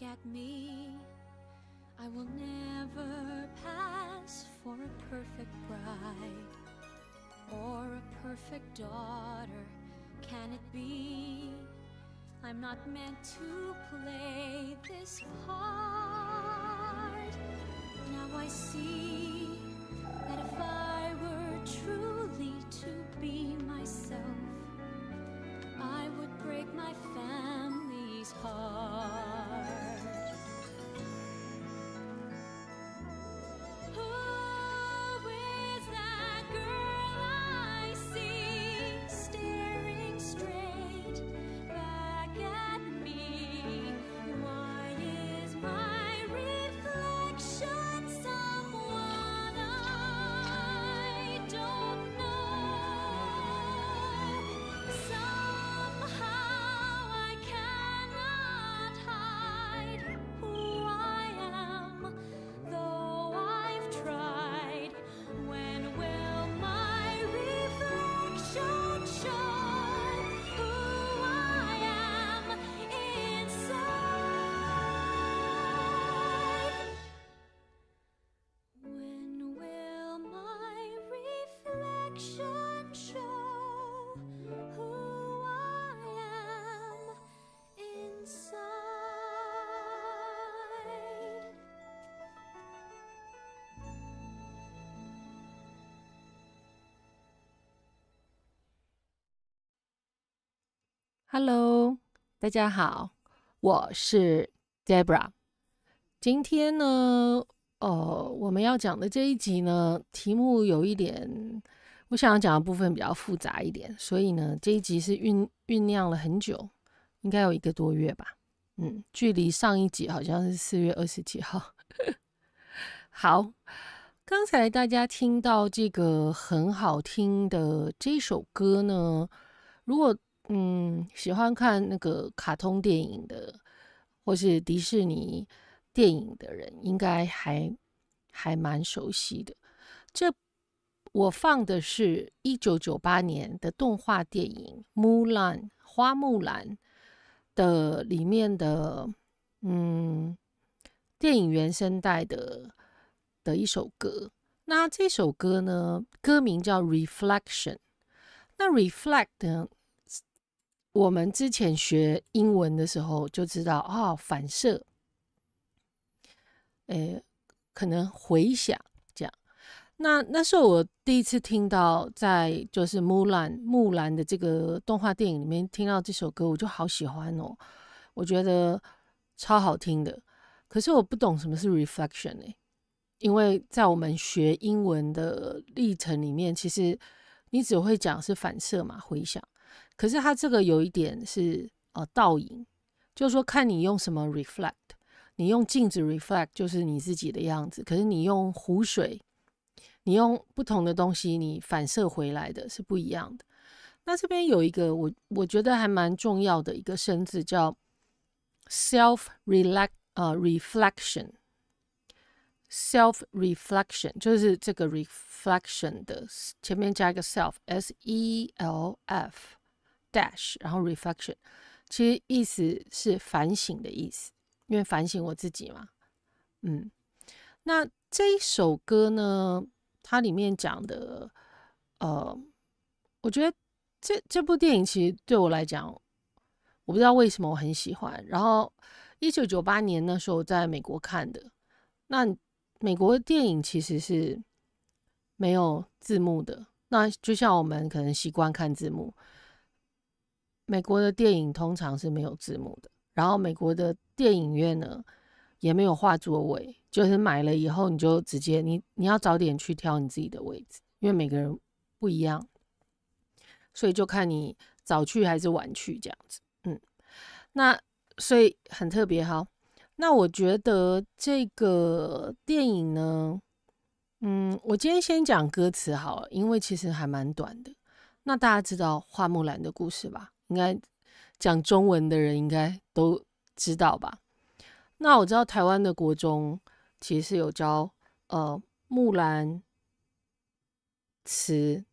look at me. I will never pass for a perfect bride or a perfect daughter. Can it be? I'm not meant to play this part. Now I see that if I were truly to be myself, I would break my family his heart. Hello，大家好，我是 Debra。今天呢，呃，我们要讲的这一集呢，题目有一点，我想要讲的部分比较复杂一点，所以呢，这一集是酝酝酿了很久，应该有一个多月吧。嗯，距离上一集好像是四月二十几号。好，刚才大家听到这个很好听的这首歌呢，如果。嗯，喜欢看那个卡通电影的，或是迪士尼电影的人，应该还还蛮熟悉的。这我放的是一九九八年的动画电影《木兰》花木兰的里面的，嗯，电影原声带的的一首歌。那这首歌呢，歌名叫《Reflection》。那 Reflect 呢？我们之前学英文的时候就知道啊，反射，诶，可能回想这样。那那时候我第一次听到，在就是《木兰》木兰的这个动画电影里面听到这首歌，我就好喜欢哦，我觉得超好听的。可是我不懂什么是 reflection 诶，因为在我们学英文的历程里面，其实你只会讲是反射嘛，回响。可是它这个有一点是呃倒影，就是说看你用什么 reflect，你用镜子 reflect 就是你自己的样子。可是你用湖水，你用不同的东西，你反射回来的是不一样的。那这边有一个我我觉得还蛮重要的一个生字叫 self r e l e x t 啊 reflection，self reflection 就是这个 reflection 的前面加一个 self，s e l f。Dash，然后 reflection，其实意思是反省的意思，因为反省我自己嘛。嗯，那这一首歌呢，它里面讲的，呃，我觉得这这部电影其实对我来讲，我不知道为什么我很喜欢。然后一九九八年那时候在美国看的，那美国电影其实是没有字幕的，那就像我们可能习惯看字幕。美国的电影通常是没有字幕的，然后美国的电影院呢也没有画座位，就是买了以后你就直接你你要早点去挑你自己的位置，因为每个人不一样，所以就看你早去还是晚去这样子。嗯，那所以很特别哈。那我觉得这个电影呢，嗯，我今天先讲歌词好了，因为其实还蛮短的。那大家知道花木兰的故事吧？应该讲中文的人应该都知道吧？那我知道台湾的国中其实有教呃《木兰词》，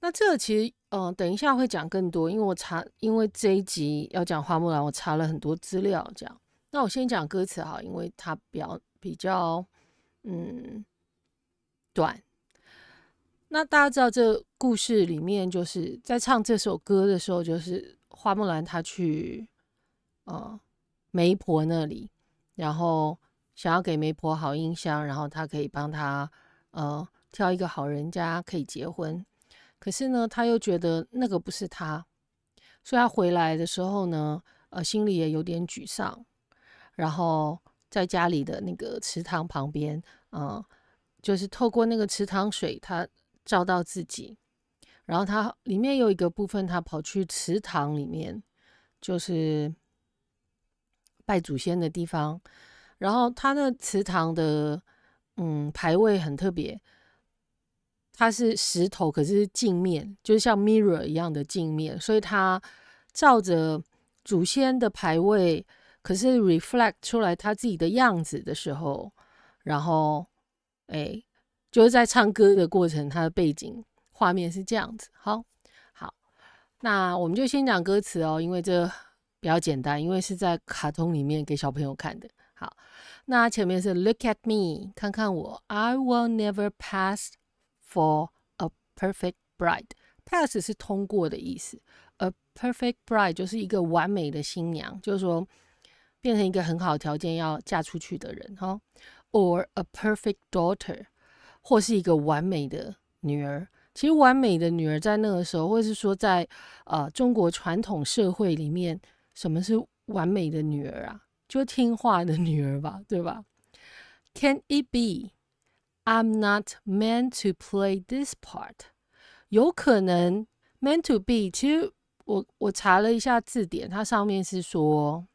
那这个其实呃等一下会讲更多，因为我查，因为这一集要讲花木兰，我查了很多资料，这样。那我先讲歌词哈，因为它比较比较嗯短。那大家知道，这故事里面就是在唱这首歌的时候，就是花木兰她去，呃，媒婆那里，然后想要给媒婆好印象，然后她可以帮她，呃，挑一个好人家可以结婚。可是呢，她又觉得那个不是她，所以她回来的时候呢，呃，心里也有点沮丧。然后在家里的那个池塘旁边，嗯，就是透过那个池塘水，她。照到自己，然后他里面有一个部分，他跑去祠堂里面，就是拜祖先的地方。然后他的祠堂的嗯牌位很特别，它是石头，可是镜面，就是像 mirror 一样的镜面。所以他照着祖先的牌位，可是 reflect 出来他自己的样子的时候，然后哎。就是在唱歌的过程，它的背景画面是这样子。好，好，那我们就先讲歌词哦，因为这比较简单，因为是在卡通里面给小朋友看的。好，那前面是 Look at me，看看我。I will never pass for a perfect bride。Pass 是通过的意思。A perfect bride 就是一个完美的新娘，就是说变成一个很好条件要嫁出去的人哈。Or a perfect daughter。或是一个完美的女儿，其实完美的女儿在那个时候，或是说在呃中国传统社会里面，什么是完美的女儿啊？就听话的女儿吧，对吧？Can it be? I'm not meant to play this part. 有可能 meant to be. 其实我我查了一下字典，它上面是说。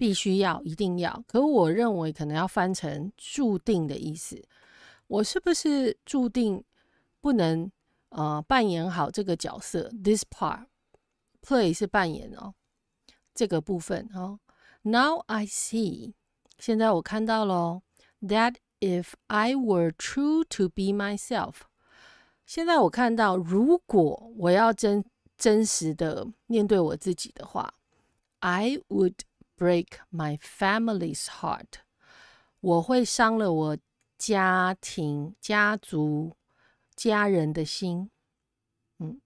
必须要，一定要。可我认为可能要翻成“注定”的意思。我是不是注定不能呃扮演好这个角色？This part play 是扮演哦，这个部分哦。Now I see，现在我看到喽。That if I were true to be myself，现在我看到，如果我要真真实的面对我自己的话，I would。break my family's heart. heart，我会伤了我家庭、家族、家人的心。嗯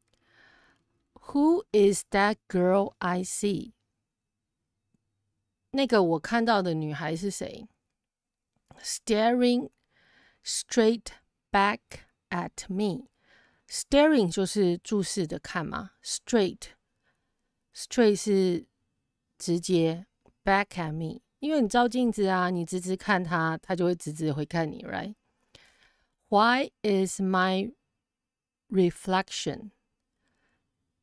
，Who is that girl I see？那个我看到的女孩是谁？Staring straight back at me。Staring 就是注视的看嘛，straight，straight 是直接 back at me，因为你照镜子啊，你直直看他，他就会直直回看你，right? Why is my reflection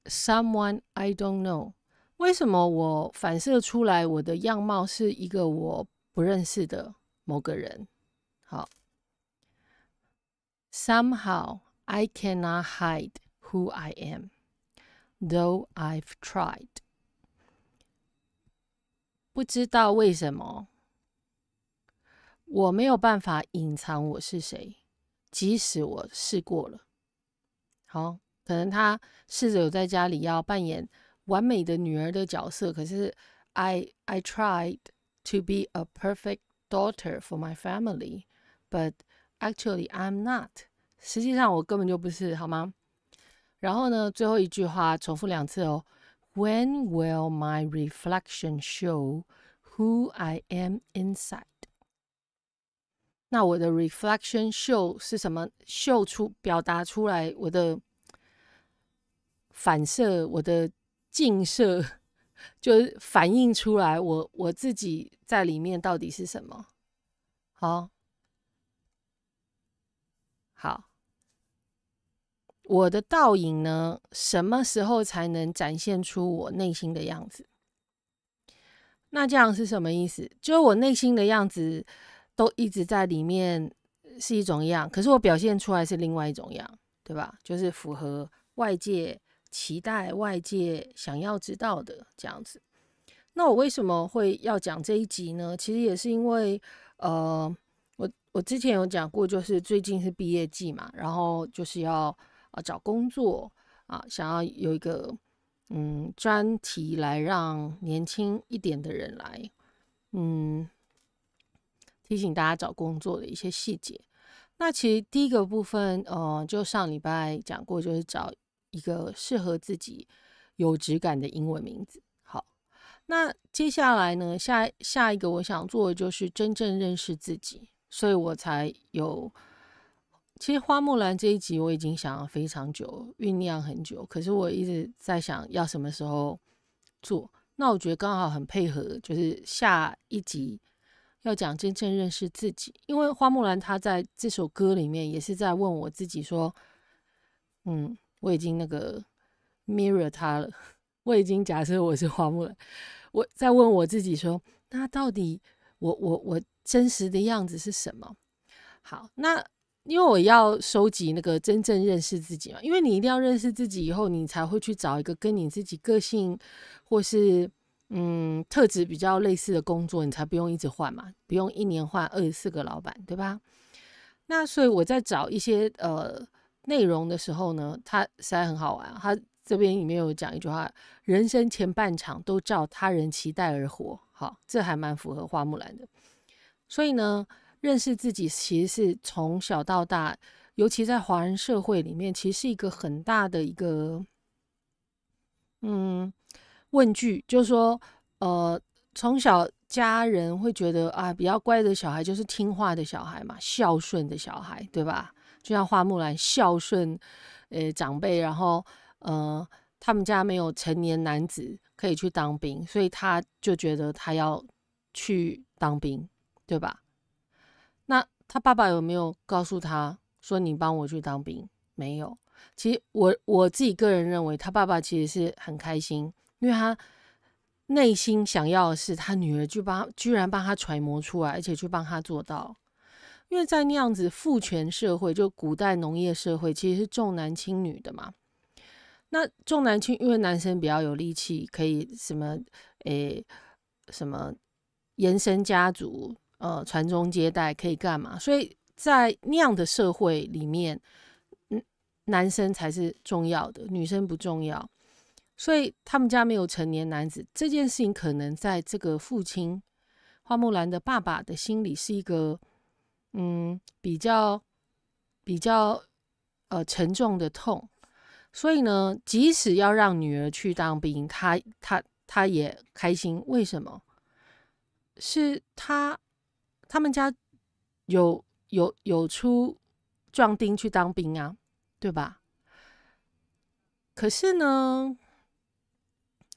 someone I don't know？为什么我反射出来我的样貌是一个我不认识的某个人？好，Somehow I cannot hide who I am, though I've tried. 不知道为什么，我没有办法隐藏我是谁，即使我试过了。好，可能他试着有在家里要扮演完美的女儿的角色，可是 I I tried to be a perfect daughter for my family, but actually I'm not。实际上我根本就不是，好吗？然后呢，最后一句话重复两次哦。When will my reflection show who I am inside？那我的 reflection show 是什么？show 出表达出来我的反射，我的镜射，就是反映出来我我自己在里面到底是什么？好，好。我的倒影呢，什么时候才能展现出我内心的样子？那这样是什么意思？就是我内心的样子都一直在里面是一种样，可是我表现出来是另外一种样，对吧？就是符合外界期待、外界想要知道的这样子。那我为什么会要讲这一集呢？其实也是因为，呃，我我之前有讲过，就是最近是毕业季嘛，然后就是要。啊，找工作啊，想要有一个嗯专题来让年轻一点的人来嗯提醒大家找工作的一些细节。那其实第一个部分，呃，就上礼拜讲过，就是找一个适合自己有质感的英文名字。好，那接下来呢，下下一个我想做的就是真正认识自己，所以我才有。其实花木兰这一集我已经想非常久，酝酿很久，可是我一直在想要什么时候做。那我觉得刚好很配合，就是下一集要讲真正认识自己，因为花木兰她在这首歌里面也是在问我自己说：“嗯，我已经那个 mirror 她了，我已经假设我是花木兰，我在问我自己说，那到底我我我真实的样子是什么？”好，那。因为我要收集那个真正认识自己嘛，因为你一定要认识自己，以后你才会去找一个跟你自己个性或是嗯特质比较类似的工作，你才不用一直换嘛，不用一年换二十四个老板，对吧？那所以我在找一些呃内容的时候呢，他实在很好玩，他这边里面有讲一句话：人生前半场都照他人期待而活。好，这还蛮符合花木兰的，所以呢。认识自己其实是从小到大，尤其在华人社会里面，其实是一个很大的一个嗯问句，就是说，呃，从小家人会觉得啊，比较乖的小孩就是听话的小孩嘛，孝顺的小孩，对吧？就像花木兰孝顺呃长辈，然后呃他们家没有成年男子可以去当兵，所以他就觉得他要去当兵，对吧？他爸爸有没有告诉他说：“你帮我去当兵？”没有。其实我我自己个人认为，他爸爸其实是很开心，因为他内心想要的是他女儿去帮，居然帮他揣摩出来，而且去帮他做到。因为在那样子父权社会，就古代农业社会，其实是重男轻女的嘛。那重男轻，因为男生比较有力气，可以什么诶什么延伸家族。呃，传宗接代可以干嘛？所以在那样的社会里面，嗯，男生才是重要的，女生不重要。所以他们家没有成年男子这件事情，可能在这个父亲花木兰的爸爸的心里是一个嗯比较比较呃沉重的痛。所以呢，即使要让女儿去当兵，他他他也开心。为什么？是他。他们家有有有出壮丁去当兵啊，对吧？可是呢，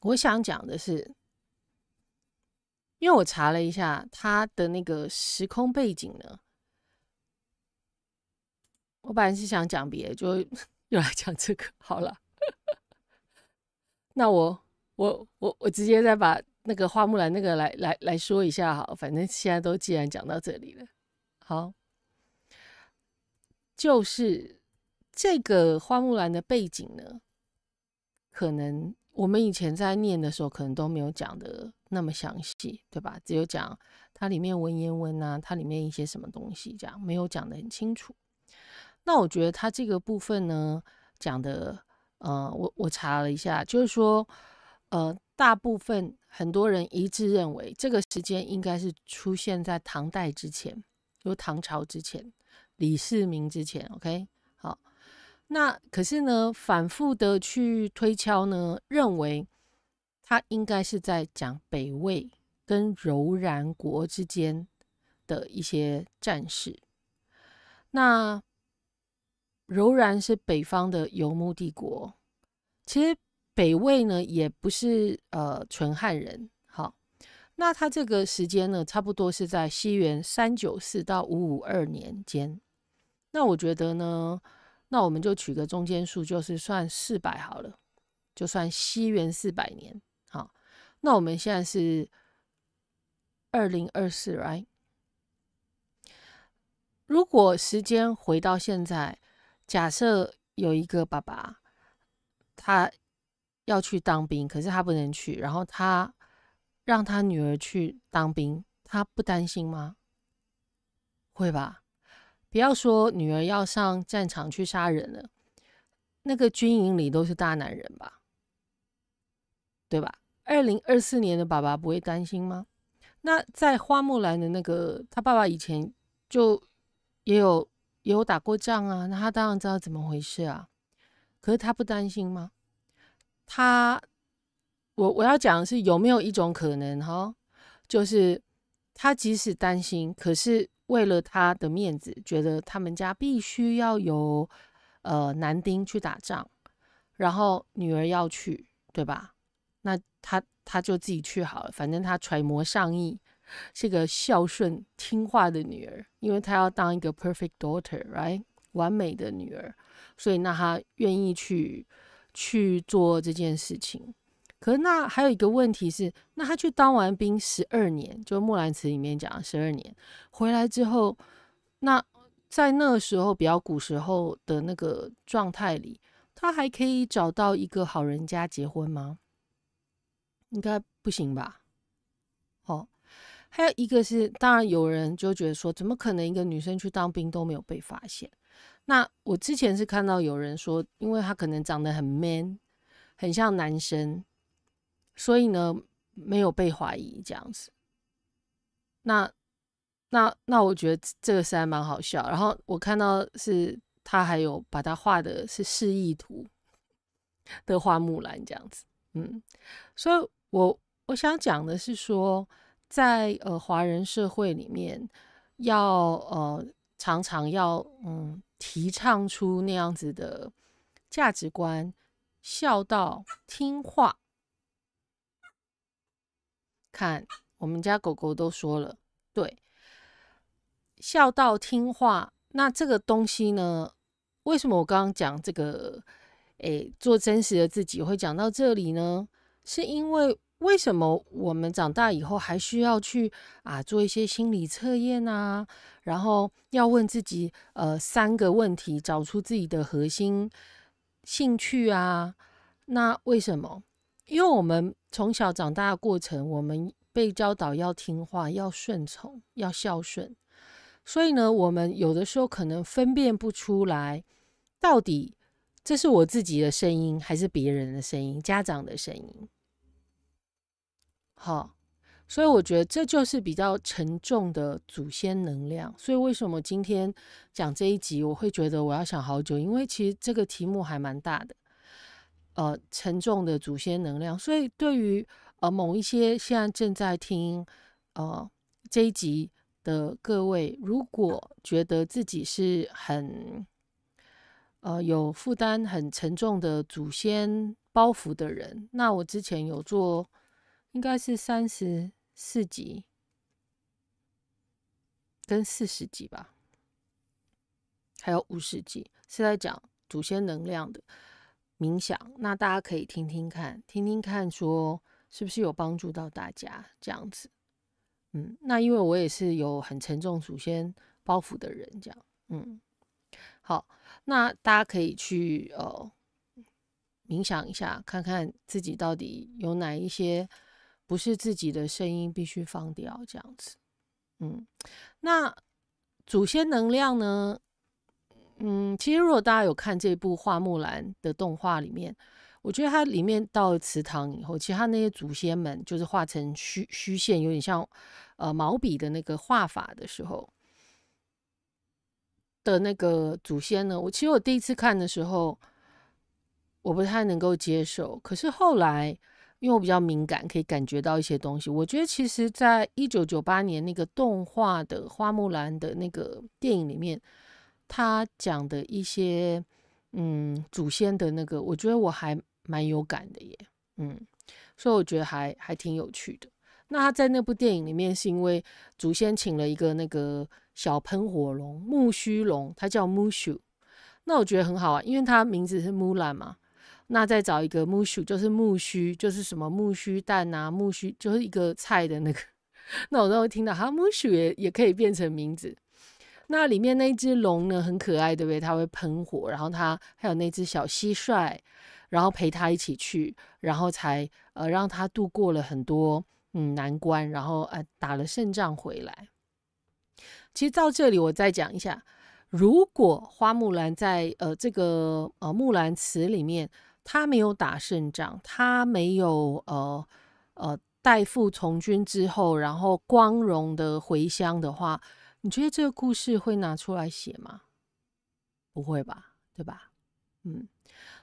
我想讲的是，因为我查了一下他的那个时空背景呢，我本来是想讲别，就 又来讲这个。好了，那我我我我直接再把。那个花木兰，那个来来来说一下哈，反正现在都既然讲到这里了，好，就是这个花木兰的背景呢，可能我们以前在念的时候，可能都没有讲的那么详细，对吧？只有讲它里面文言文啊，它里面一些什么东西这样，没有讲的很清楚。那我觉得它这个部分呢，讲的，呃，我我查了一下，就是说，呃，大部分。很多人一致认为，这个时间应该是出现在唐代之前，有唐朝之前、李世民之前。OK，好。那可是呢，反复的去推敲呢，认为他应该是在讲北魏跟柔然国之间的一些战事。那柔然是北方的游牧帝国，其实。北魏呢也不是呃纯汉人，好，那他这个时间呢，差不多是在西元三九四到五五二年间。那我觉得呢，那我们就取个中间数，就是算四百好了，就算西元四百年。好，那我们现在是二零二四，t 如果时间回到现在，假设有一个爸爸，他。要去当兵，可是他不能去。然后他让他女儿去当兵，他不担心吗？会吧。不要说女儿要上战场去杀人了，那个军营里都是大男人吧？对吧？二零二四年的爸爸不会担心吗？那在花木兰的那个，他爸爸以前就也有也有打过仗啊，那他当然知道怎么回事啊。可是他不担心吗？他，我我要讲的是有没有一种可能哈，就是他即使担心，可是为了他的面子，觉得他们家必须要有呃男丁去打仗，然后女儿要去，对吧？那他他就自己去好了，反正他揣摩上意，是个孝顺听话的女儿，因为他要当一个 perfect daughter，right，完美的女儿，所以那他愿意去。去做这件事情，可是那还有一个问题是，那他去当完兵十二年，就《木兰辞》里面讲的十二年，回来之后，那在那个时候比较古时候的那个状态里，他还可以找到一个好人家结婚吗？应该不行吧？哦，还有一个是，当然有人就觉得说，怎么可能一个女生去当兵都没有被发现？那我之前是看到有人说，因为他可能长得很 man，很像男生，所以呢没有被怀疑这样子。那、那、那我觉得这个是还蛮好笑。然后我看到是他还有把他画的是示意图的花木兰这样子，嗯。所以，我我想讲的是说，在呃华人社会里面，要呃。常常要嗯提倡出那样子的价值观，孝道听话。看我们家狗狗都说了，对，孝道听话。那这个东西呢？为什么我刚刚讲这个？诶，做真实的自己会讲到这里呢？是因为。为什么我们长大以后还需要去啊做一些心理测验啊？然后要问自己呃三个问题，找出自己的核心兴趣啊？那为什么？因为我们从小长大的过程，我们被教导要听话、要顺从、要孝顺，所以呢，我们有的时候可能分辨不出来，到底这是我自己的声音还是别人的声音、家长的声音。好，所以我觉得这就是比较沉重的祖先能量。所以为什么今天讲这一集，我会觉得我要想好久，因为其实这个题目还蛮大的。呃，沉重的祖先能量。所以对于呃某一些现在正在听呃这一集的各位，如果觉得自己是很呃有负担很沉重的祖先包袱的人，那我之前有做。应该是三十四集跟四十集吧，还有五十集是在讲祖先能量的冥想，那大家可以听听看，听听看，说是不是有帮助到大家这样子。嗯，那因为我也是有很沉重祖先包袱的人，这样，嗯，好，那大家可以去呃冥想一下，看看自己到底有哪一些。不是自己的声音必须放掉这样子，嗯，那祖先能量呢？嗯，其实如果大家有看这部《花木兰》的动画里面，我觉得它里面到了祠堂以后，其实它那些祖先们就是画成虚虚线，有点像呃毛笔的那个画法的时候的那个祖先呢。我其实我第一次看的时候，我不太能够接受，可是后来。因为我比较敏感，可以感觉到一些东西。我觉得其实在一九九八年那个动画的《花木兰》的那个电影里面，他讲的一些嗯祖先的那个，我觉得我还蛮有感的耶。嗯，所以我觉得还还挺有趣的。那他在那部电影里面，是因为祖先请了一个那个小喷火龙木须龙，他叫木须。那我觉得很好啊，因为他名字是木兰嘛。那再找一个木须，就是木须，就是什么木须蛋啊，木须就是一个菜的那个。那我都会听到哈，木须也也可以变成名字。那里面那只龙呢，很可爱，对不对？它会喷火，然后它还有那只小蟋蟀，然后陪它一起去，然后才呃让它度过了很多嗯难关，然后呃打了胜仗回来。其实到这里我再讲一下，如果花木兰在呃这个呃木兰词里面。他没有打胜仗，他没有呃呃代父从军之后，然后光荣的回乡的话，你觉得这个故事会拿出来写吗？不会吧，对吧？嗯，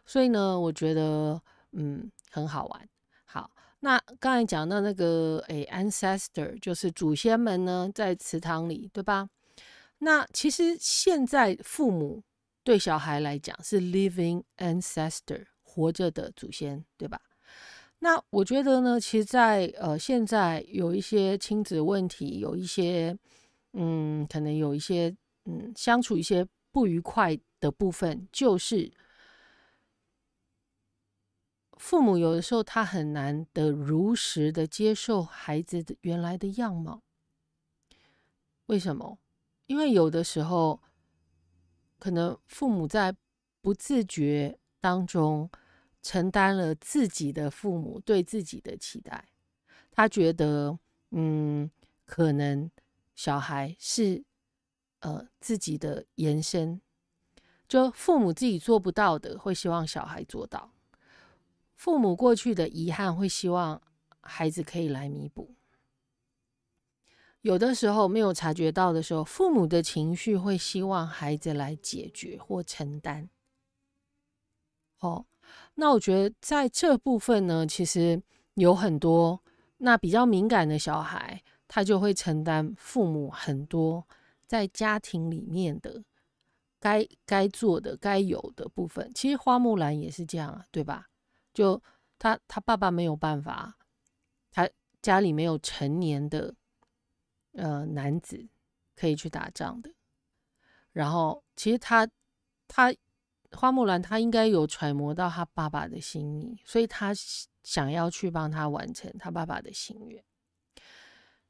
所以呢，我觉得嗯很好玩。好，那刚才讲到那个诶 ancestor，就是祖先们呢在祠堂里，对吧？那其实现在父母对小孩来讲是 living ancestor。活着的祖先，对吧？那我觉得呢，其实，在呃，现在有一些亲子问题，有一些，嗯，可能有一些，嗯，相处一些不愉快的部分，就是父母有的时候他很难的如实的接受孩子原来的样貌。为什么？因为有的时候，可能父母在不自觉当中。承担了自己的父母对自己的期待，他觉得，嗯，可能小孩是呃自己的延伸，就父母自己做不到的，会希望小孩做到；父母过去的遗憾，会希望孩子可以来弥补。有的时候没有察觉到的时候，父母的情绪会希望孩子来解决或承担。哦，那我觉得在这部分呢，其实有很多那比较敏感的小孩，他就会承担父母很多在家庭里面的该该做的、该有的部分。其实花木兰也是这样啊，对吧？就他他爸爸没有办法，他家里没有成年的呃男子可以去打仗的。然后其实他他。花木兰，她应该有揣摩到她爸爸的心意，所以她想要去帮她完成她爸爸的心愿。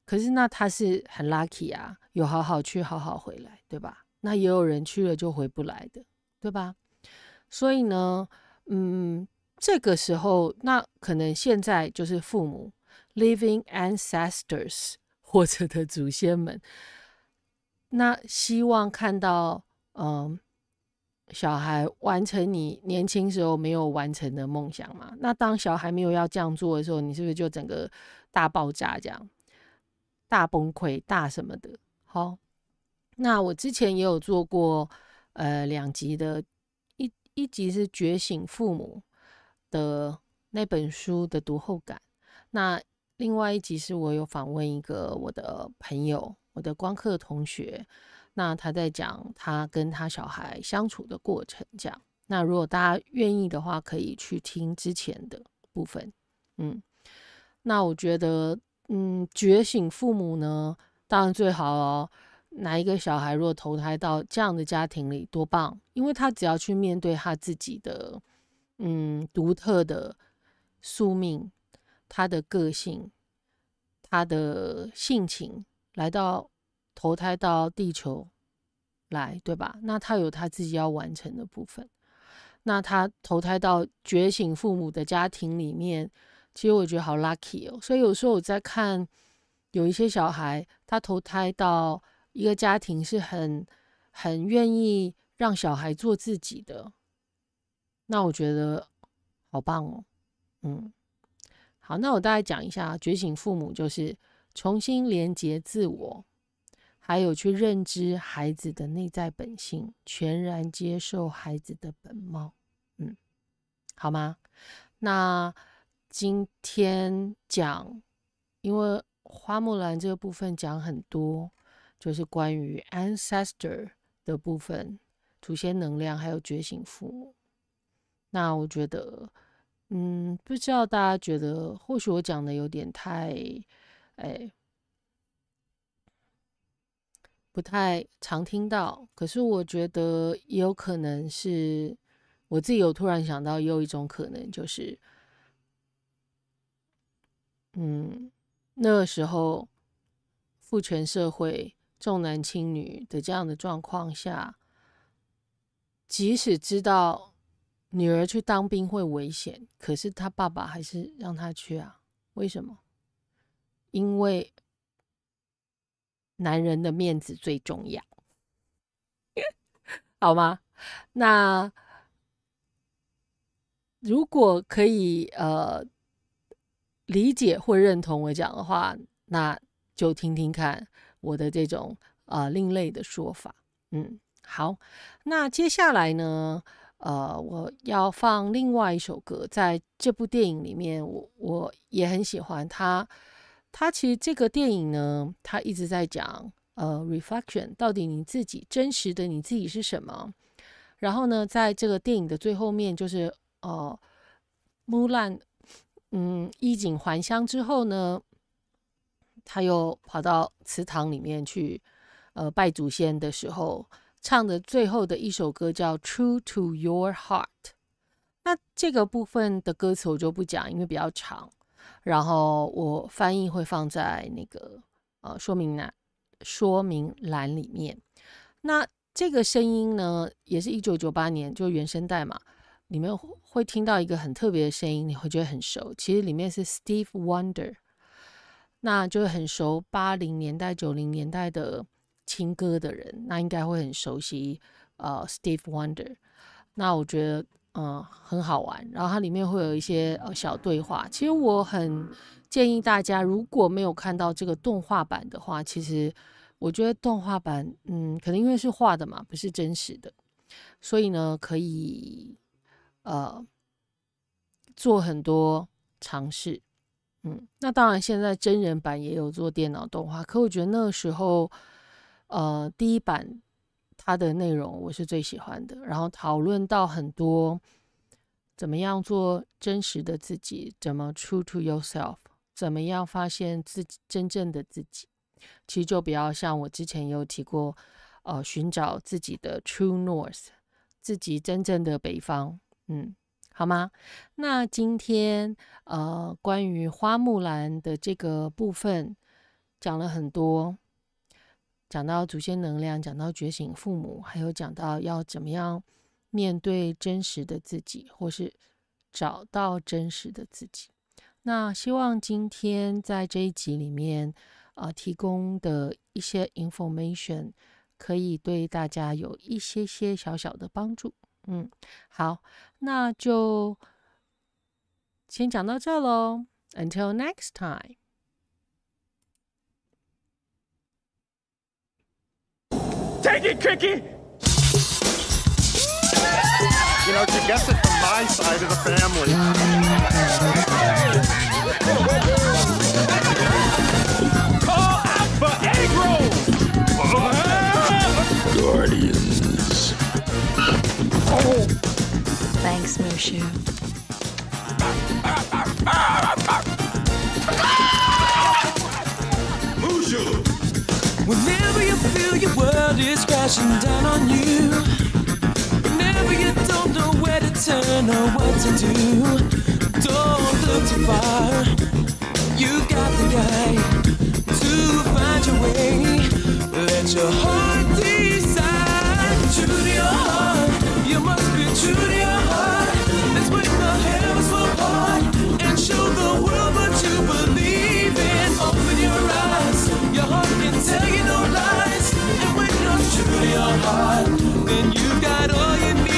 可是那她是很 lucky 啊，有好好去，好好回来，对吧？那也有人去了就回不来的，对吧？所以呢，嗯，这个时候，那可能现在就是父母 （living ancestors） 或者的祖先们，那希望看到，嗯。小孩完成你年轻时候没有完成的梦想嘛？那当小孩没有要这样做的时候，你是不是就整个大爆炸这样，大崩溃大什么的？好，那我之前也有做过，呃，两集的，一一集是觉醒父母的那本书的读后感，那另外一集是我有访问一个我的朋友，我的光客同学。那他在讲他跟他小孩相处的过程，这样。那如果大家愿意的话，可以去听之前的部分。嗯，那我觉得，嗯，觉醒父母呢，当然最好哦。哪一个小孩如果投胎到这样的家庭里，多棒！因为他只要去面对他自己的，嗯，独特的宿命，他的个性，他的性情，来到。投胎到地球来，对吧？那他有他自己要完成的部分。那他投胎到觉醒父母的家庭里面，其实我觉得好 lucky 哦。所以有时候我在看有一些小孩，他投胎到一个家庭是很很愿意让小孩做自己的，那我觉得好棒哦。嗯，好，那我大概讲一下，觉醒父母就是重新连接自我。还有去认知孩子的内在本性，全然接受孩子的本貌，嗯，好吗？那今天讲，因为花木兰这个部分讲很多，就是关于 ancestor 的部分，祖先能量还有觉醒父母。那我觉得，嗯，不知道大家觉得，或许我讲的有点太，哎。不太常听到，可是我觉得也有可能是，我自己有突然想到，也有一种可能就是，嗯，那个时候父权社会重男轻女的这样的状况下，即使知道女儿去当兵会危险，可是他爸爸还是让他去啊？为什么？因为。男人的面子最重要，好吗？那如果可以呃理解或认同我讲的话，那就听听看我的这种呃另类的说法。嗯，好。那接下来呢？呃，我要放另外一首歌，在这部电影里面，我我也很喜欢它。他其实这个电影呢，他一直在讲呃 reflection，到底你自己真实的你自己是什么？然后呢，在这个电影的最后面，就是哦，木兰嗯衣锦还乡之后呢，他又跑到祠堂里面去呃拜祖先的时候，唱的最后的一首歌叫 True to Your Heart。那这个部分的歌词我就不讲，因为比较长。然后我翻译会放在那个呃说明栏，说明栏里面。那这个声音呢，也是一九九八年，就是原声带嘛。你们会听到一个很特别的声音，你会觉得很熟。其实里面是 Steve Wonder，那就是很熟八零年代、九零年代的听歌的人，那应该会很熟悉呃 Steve Wonder。那我觉得。嗯，很好玩。然后它里面会有一些小对话。其实我很建议大家，如果没有看到这个动画版的话，其实我觉得动画版，嗯，可能因为是画的嘛，不是真实的，所以呢，可以呃做很多尝试。嗯，那当然现在真人版也有做电脑动画，可我觉得那个时候，呃，第一版。它的内容我是最喜欢的，然后讨论到很多怎么样做真实的自己，怎么 true to yourself，怎么样发现自己真正的自己，其实就比较像我之前有提过，呃，寻找自己的 true north，自己真正的北方，嗯，好吗？那今天呃，关于花木兰的这个部分讲了很多。讲到祖先能量，讲到觉醒父母，还有讲到要怎么样面对真实的自己，或是找到真实的自己。那希望今天在这一集里面，呃，提供的一些 information 可以对大家有一些些小小的帮助。嗯，好，那就先讲到这儿喽。Until next time. Take it, Cricky! You know, to guess it from my side of the family. world is crashing down on you. Whenever you don't know where to turn or what to do, don't look too far. You've got the guy to find your way. Let your heart decide. True to your heart, you must be true to your heart. That's what the hell. your heart, then you've got all you need.